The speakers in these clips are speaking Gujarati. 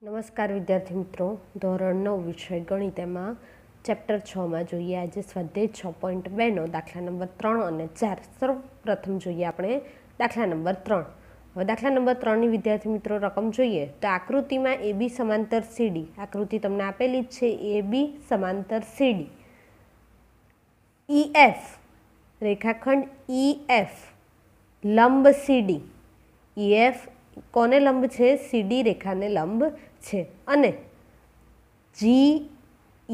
નમસ્કાર વિદ્યાર્થી મિત્રો ધોરણ નવ વિષય ગણિત એમાં ચેપ્ટર છમાં જોઈએ આજે સ્વાધ્યાય છ પોઈન્ટ બેનો દાખલા નંબર ત્રણ અને ચાર સર્વપ્રથમ જોઈએ આપણે દાખલા નંબર ત્રણ હવે દાખલા નંબર ત્રણની વિદ્યાર્થી મિત્રો રકમ જોઈએ તો આકૃતિમાં એ બી સમાંતર સીડી આકૃતિ તમને આપેલી જ છે એ બી સમાંતર સીડી ઈ એફ રેખાખંડ ઈ e એફ લંબ સીડી ઈ એફ કોને લંબ છે સીડી રેખાને લંબ છે અને જી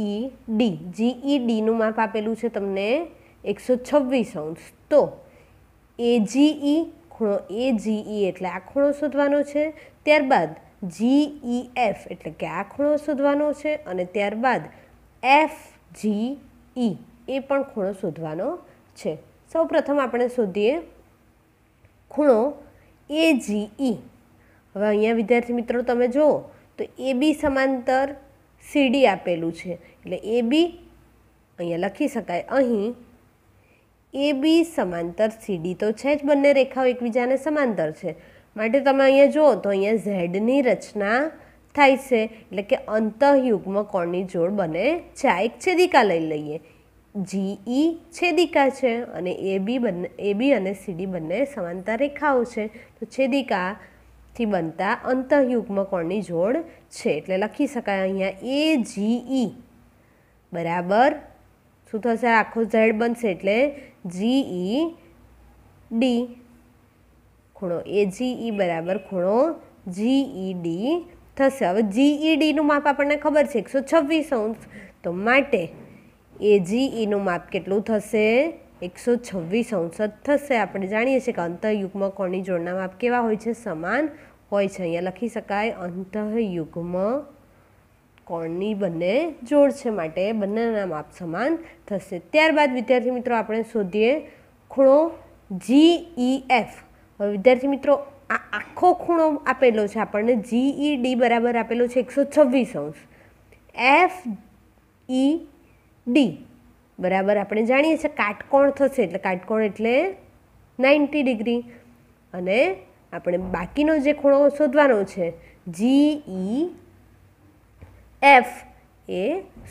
ઈ ડી જી ઈ ડીનું માપ આપેલું છે તમને એકસો છવ્વીસ અંશ તો એ જી ઈ ખૂણો એ જી ઈ એટલે આ ખૂણો શોધવાનો છે ત્યારબાદ જી ઈ એફ એટલે કે આ ખૂણો શોધવાનો છે અને ત્યારબાદ એફ જી ઈ એ પણ ખૂણો શોધવાનો છે સૌપ્રથમ આપણે શોધીએ ખૂણો એ જી ઈ હવે અહીંયા વિદ્યાર્થી મિત્રો તમે જુઓ તો એ બી સમાંતર સીડી આપેલું છે એટલે એ બી અહીંયા લખી શકાય અહીં એ બી સમાંતર સીડી તો છે જ બંને રેખાઓ એકબીજાને સમાંતર છે માટે તમે અહીંયા જુઓ તો અહીંયા ઝેડની રચના થાય છે એટલે કે અંતઃયુગ્મ કોણની જોડ બને છે આ એક છેદિકા લઈ લઈએ જી ઈ e છેદિકા છે અને એ બી બંને એ બી અને સીડી બંને સમાંતર રેખાઓ છે તો છેદિકા થી બનતા અંતઃયુગ્મકોણની જોડ છે એટલે લખી શકાય અહીંયા એ જી e. બરાબર શું થશે આખો ઝેડ બનશે એટલે જીઈ ડી e ખૂણો એ જી e બરાબર ખૂણો જી ડી થશે હવે જી ડીનું માપ આપણને ખબર છે એકસો છવ્વીસ અંશ તો માટે એ જી માપ કેટલું થશે એકસો છવ્વીસ અંશત થશે આપણે જાણીએ છીએ કે અંતઃયુગ્મકોણની જોડના માપ કેવા હોય છે સમાન હોય છે અહીંયા લખી શકાય અંતઃયુગ્મ કોણની બંને જોડ છે માટે બંનેના માપ સમાન થશે ત્યારબાદ વિદ્યાર્થી મિત્રો આપણે શોધીએ ખૂણો જીઈએફ e હવે વિદ્યાર્થી મિત્રો આ આખો ખૂણો આપેલો છે આપણને જીઈ ડી e બરાબર આપેલો છે એકસો છવ્વીસ અંશ એફ ઈ ડી બરાબર આપણે જાણીએ છીએ કાટકોણ થશે એટલે કાટકોણ એટલે નાઇન્ટી ડિગ્રી અને આપણે બાકીનો જે ખૂણો શોધવાનો છે જી ઈ એફ એ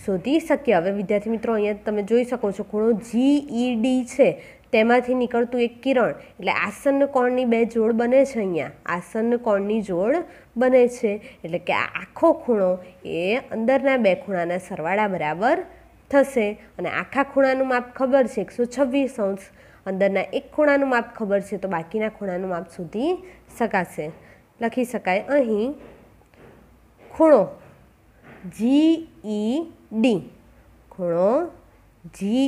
શોધી શકીએ હવે વિદ્યાર્થી મિત્રો અહીંયા તમે જોઈ શકો છો ખૂણો જી ઈ ડી છે તેમાંથી નીકળતું એક કિરણ એટલે આસન કોણની બે જોડ બને છે અહીંયા આસન કોણની જોડ બને છે એટલે કે આખો ખૂણો એ અંદરના બે ખૂણાના સરવાળા બરાબર થશે અને આખા ખૂણાનું માપ ખબર છે એકસો છવ્વીસ અંશ અંદરના એક ખૂણાનું માપ ખબર છે તો બાકીના ખૂણાનું માપ સુધી શકાશે લખી શકાય અહીં ખૂણો જી ઈ ડી ખૂણો જી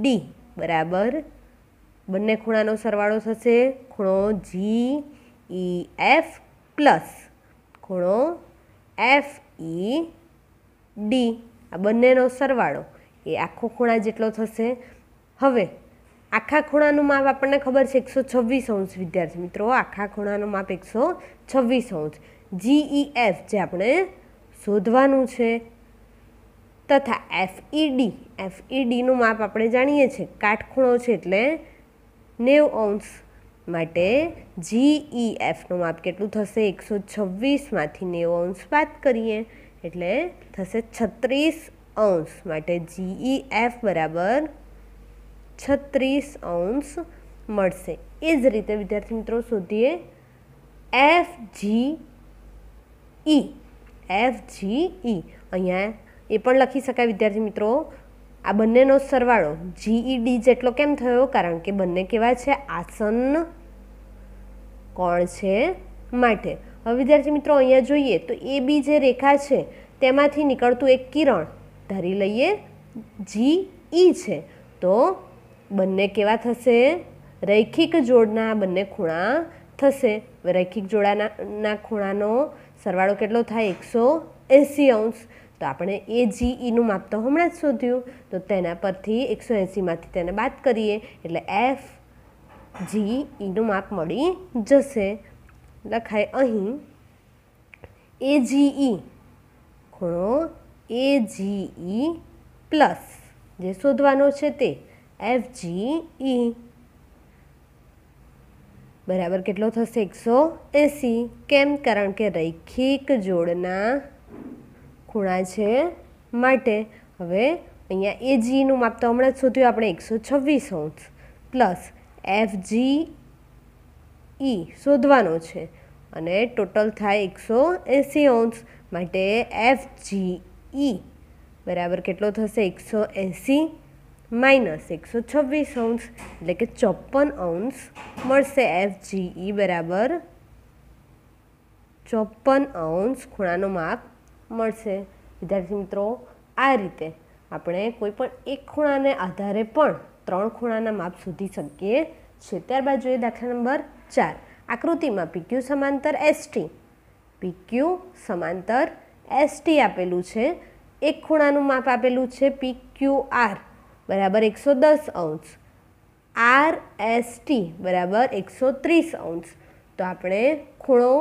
ડી e બરાબર બંને ખૂણાનો સરવાળો થશે ખૂણો જીઈ એફ પ્લસ ખૂણો એફ ઈ ડી આ બંનેનો સરવાળો એ આખો ખૂણા જેટલો થશે હવે આખા ખૂણાનું માપ આપણને ખબર છે એકસો છવ્વીસ અંશ વિદ્યાર્થી મિત્રો આખા ખૂણાનું માપ એકસો છવ્વીસ અંશ જીઈએફ e જે આપણે શોધવાનું છે તથા એફઈડી એફઈડીનું e e માપ આપણે જાણીએ છીએ કાટખૂણો છે એટલે નેવ અંશ માટે જીઈએફનું માપ કેટલું થશે એકસો છવ્વીસમાંથી નેવ અંશ બાદ કરીએ એટલે થશે છત્રીસ અંશ માટે જીઈએફ e બરાબર છત્રીસ અંશ મળશે એ જ રીતે વિદ્યાર્થી મિત્રો શોધીએ એફ જી ઈ એફ જી ઈ અહીંયા એ પણ લખી શકાય વિદ્યાર્થી મિત્રો આ બંનેનો સરવાળો જીઈડી e જેટલો કેમ થયો કારણ કે બંને કેવા છે આસન કોણ છે માટે હવે વિદ્યાર્થી મિત્રો અહીંયા જોઈએ તો એ બી જે રેખા છે તેમાંથી નીકળતું એક કિરણ ધારી લઈએ જી ઈ e છે તો બંને કેવા થશે રૈખિક જોડના બંને ખૂણા થશે રૈખિક જોડાના ખૂણાનો સરવાળો કેટલો થાય એકસો એંસી અંશ તો આપણે એ જી ઈનું e માપ તો હમણાં જ શોધ્યું તો તેના પરથી એકસો એંસીમાંથી તેને બાદ કરીએ એટલે એફ જી ઈનું e માપ મળી જશે લખાય અહીં એ જી ઈ ખૂણો એ જી ઈ પ્લસ જે શોધવાનો છે તે એફ જી ઈ બરાબર કેટલો થશે એકસો એસી કેમ કારણ કે રૈખિક જોડના ખૂણા છે માટે હવે અહીંયા એ જીનું e માપ તો હમણાં જ શોધ્યું આપણે એકસો છવ્વીસ અંશ પ્લસ એફ જી ઈ શોધવાનો છે અને ટોટલ થાય એકસો એંસી અંશ માટે એફ જી ઈ બરાબર કેટલો થશે એકસો એંસી માઇનસ એકસો છવ્વીસ અંશ એટલે કે ચોપન અંશ મળશે એફ જી ઈ બરાબર ચોપન અંશ ખૂણાનો માપ મળશે વિદ્યાર્થી મિત્રો આ રીતે આપણે કોઈપણ એક ખૂણાને આધારે પણ ત્રણ ખૂણાના માપ શોધી શકીએ છીએ ત્યારબાદ જોઈએ દાખલા નંબર ચાર આકૃતિમાં પીક્યુ સમાંતર એસટી પીક્યુ સમાંતર એસટી આપેલું છે એક ખૂણાનું માપ આપેલું છે પી ક્યુ આર બરાબર એકસો દસ અંશ આર એસ ટી બરાબર એકસો ત્રીસ અંશ તો આપણે ખૂણો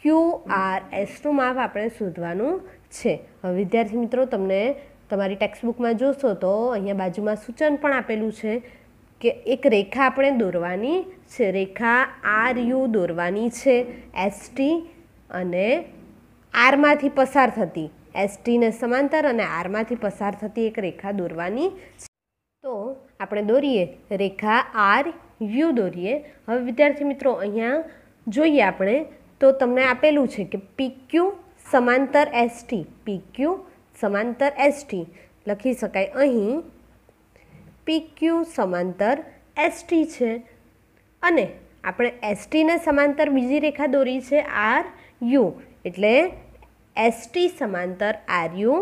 ક્યુ આર એસનું માપ આપણે શોધવાનું છે હવે વિદ્યાર્થી મિત્રો તમને તમારી ટેક્સ્ટબુકમાં જોશો તો અહીંયા બાજુમાં સૂચન પણ આપેલું છે કે એક રેખા આપણે દોરવાની છે રેખા આર યુ દોરવાની છે એસ ટી અને આરમાંથી પસાર થતી એસટીને સમાંતર અને આરમાંથી પસાર થતી એક રેખા દોરવાની તો આપણે દોરીએ રેખા આર યુ દોરીએ હવે વિદ્યાર્થી મિત્રો અહીંયા જોઈએ આપણે તો તમને આપેલું છે કે પીક્યુ સમાંતર એસટી પીક્યુ સમાંતર એસટી લખી શકાય અહીં પીક્યુ સમાંતર એસટી છે અને આપણે એસટીને સમાંતર બીજી રેખા દોરી છે આર યુ એટલે એસ ટી સમાંતર આર યુ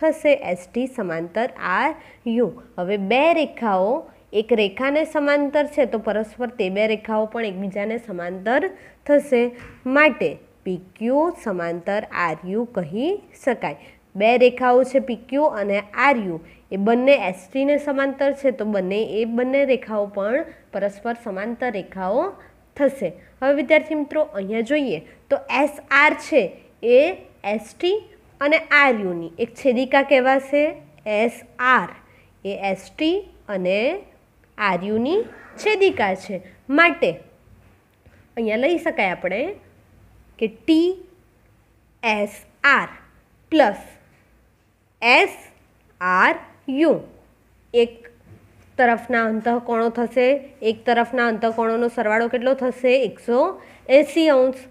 થશે એસટી સમાંતર આર યુ હવે બે રેખાઓ એક રેખાને સમાંતર છે તો પરસ્પર તે બે રેખાઓ પણ એકબીજાને સમાંતર થશે માટે પીક્યુ સમાંતર આર યુ કહી શકાય બે રેખાઓ છે પીક્યુ અને આર યુ એ બંને એસટીને સમાંતર છે તો બંને એ બંને રેખાઓ પણ પરસ્પર સમાંતર રેખાઓ થશે હવે વિદ્યાર્થી મિત્રો અહીંયા જોઈએ તો એસ આર છે એ એસટી અને આર યુની એક છેદિકા કહેવાશે એસ આર એ એસટી અને આર યુની છેદિકા છે માટે અહીંયા લઈ શકાય આપણે કે T S R plus S R U એક તરફના અંતઃકોણો થશે એક તરફના અંતઃકોણોનો સરવાળો કેટલો થશે એકસો એંસી અંશ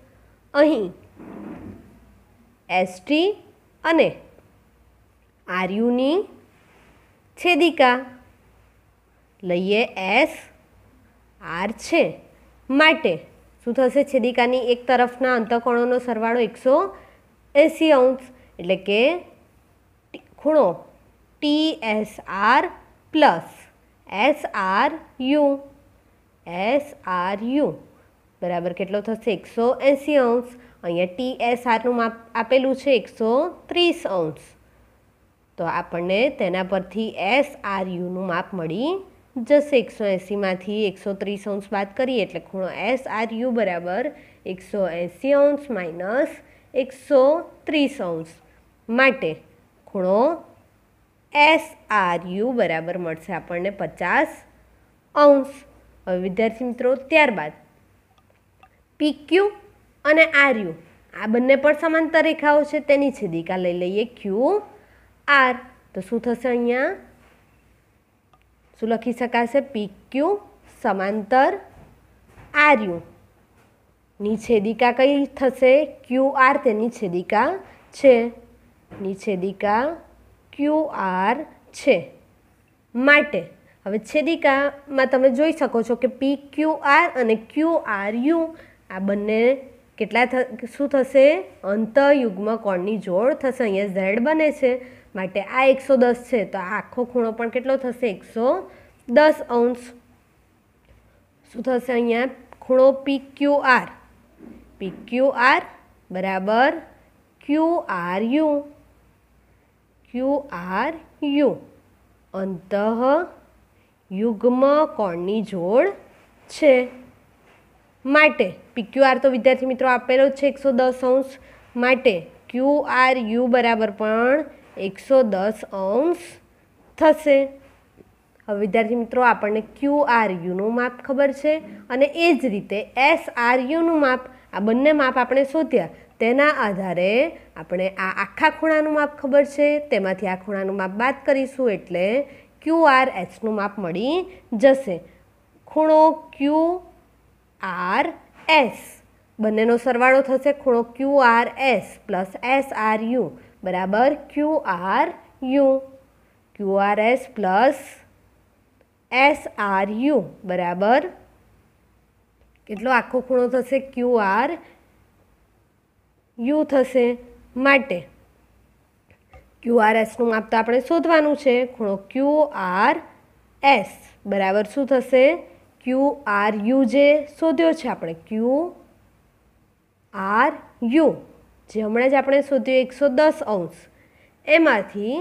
અહીં એસટી અને આરયુની છેદિકા લઈએ એસ આર છે માટે શું થશે છેદિકાની એક તરફના અંતકોણોનો સરવાળો એકસો એંસી અંશ એટલે કે ખૂણો T S R plus S R U S R U બરાબર કેટલો થશે એકસો એંસી અંશ અહીંયા ટી એસ આરનું માપ આપેલું છે એકસો ત્રીસ અંશ તો આપણને તેના પરથી એસ આર યુનું માપ મળી જશે એકસો એંસીમાંથી એકસો ત્રીસ અંશ બાદ કરીએ એટલે ખૂણો એસ આર યુ બરાબર એકસો એંસી અંશ માઇનસ એકસો ત્રીસ અંશ માટે ખૂણો એસ આર યુ બરાબર મળશે આપણને પચાસ અંશ હવે વિદ્યાર્થી મિત્રો ત્યારબાદ પીક્યુ અને આર આ બંને પણ સમાંતર રેખાઓ છે તેની છેદિકા લઈ લઈએ ક્યુ આર તો શું થશે અહીંયા શું લખી શકાશે પી ક્યુ સમાંતર આર યુ ની છેદિકા કઈ થશે ક્યુ આર તેની છેદિકા છે ની છેદિકા ક્યુ આર છે માટે હવે છેદિકામાં તમે જોઈ શકો છો કે પી ક્યુ આર અને ક્યુ આર યુ આ બંને કેટલા શું થશે અંતયુગ્મ કોણની જોડ થશે અહીંયા ઝેડ બને છે માટે આ એકસો દસ છે તો આખો ખૂણો પણ કેટલો થશે એકસો દસ અંશ શું થશે અહીંયા ખૂણો પી ક્યુ પી ક્યુ આર બરાબર Q R U Q R U અંતઃ યુગ્મ કોણની જોડ છે માટે પીક્યુઆર તો વિદ્યાર્થી મિત્રો આપેલો છે એકસો દસ અંશ માટે ક્યુઆર યુ બરાબર પણ એકસો દસ અંશ થશે હવે વિદ્યાર્થી મિત્રો આપણને ક્યુ યુનું માપ ખબર છે અને એ જ રીતે એસ આર યુનું માપ આ બંને માપ આપણે શોધ્યા તેના આધારે આપણે આ આખા ખૂણાનું માપ ખબર છે તેમાંથી આ ખૂણાનું માપ બાદ કરીશું એટલે ક્યુઆર એસનું માપ મળી જશે ખૂણો ક્યુ આર એસ બંનેનો સરવાળો થશે ખૂણો Q R S plus S R U બરાબર Q R U Q R S plus S R U બરાબર કેટલો આખો ખૂણો થશે ક્યુ આર યુ થશે માટે ક્યુ આર એસનું માપ તો આપણે શોધવાનું છે ખૂણો ક્યુ આર એસ બરાબર શું થશે ક્યુ આર યુ જે શોધ્યો છે આપણે ક્યુ આર યુ જે હમણાં જ આપણે શોધ્યું એકસો દસ અંશ એમાંથી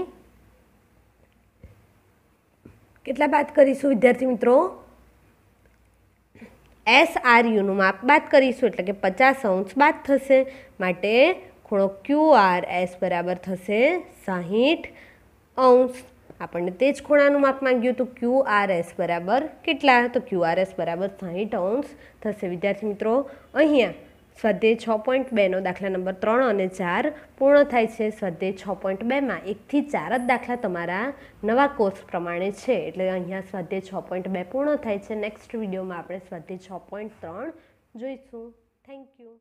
કેટલા બાદ કરીશું વિદ્યાર્થી મિત્રો એસ આર યુનું માપ બાદ કરીશું એટલે કે પચાસ અંશ બાદ થશે માટે ખૂણો ક્યુ આર એસ બરાબર થશે સાહીઠ અંશ આપણને તે જ ખૂણાનું માપ માંગ્યું તો ક્યુ આર એસ બરાબર કેટલા તો ક્યુ આર એસ બરાબર સાહીઠ અંશ થશે વિદ્યાર્થી મિત્રો અહીંયા સ્વાધ્યાય છ પોઈન્ટ બેનો દાખલા નંબર ત્રણ અને ચાર પૂર્ણ થાય છે સ્વાધ્યાય છ પોઈન્ટ બેમાં એકથી ચાર જ દાખલા તમારા નવા કોર્સ પ્રમાણે છે એટલે અહીંયા સ્વાધ્યાય છ પોઈન્ટ બે પૂર્ણ થાય છે નેક્સ્ટ વિડીયોમાં આપણે સ્વાધ્યાય છ પોઈન્ટ ત્રણ જોઈશું થેન્ક યુ